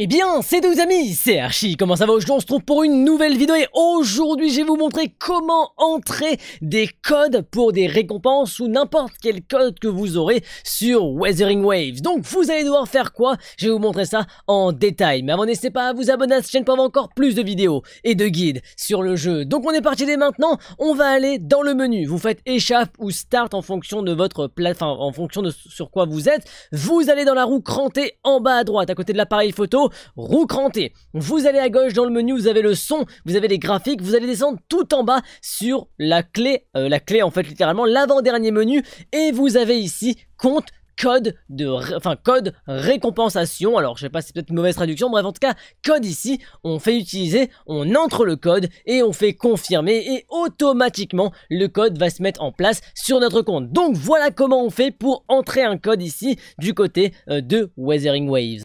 Eh bien, c'est tous amis, c'est Archie, comment ça va Aujourd'hui on se trouve pour une nouvelle vidéo et aujourd'hui je vais vous montrer comment entrer des codes pour des récompenses ou n'importe quel code que vous aurez sur Weathering Waves. Donc vous allez devoir faire quoi Je vais vous montrer ça en détail. Mais avant n'hésitez pas à vous abonner à cette chaîne pour avoir encore plus de vidéos et de guides sur le jeu. Donc on est parti dès maintenant, on va aller dans le menu. Vous faites échappe ou start en fonction de votre plateforme, en fonction de sur quoi vous êtes. Vous allez dans la roue crantée en bas à droite à côté de l'appareil photo Roucranté Vous allez à gauche dans le menu, vous avez le son, vous avez les graphiques, vous allez descendre tout en bas sur la clé, euh, la clé en fait littéralement l'avant-dernier menu et vous avez ici compte code de enfin code récompensation alors je sais pas c'est peut-être une mauvaise traduction bref en tout cas code ici on fait utiliser on entre le code et on fait confirmer et automatiquement le code va se mettre en place sur notre compte donc voilà comment on fait pour entrer un code ici du côté euh, de Weathering Waves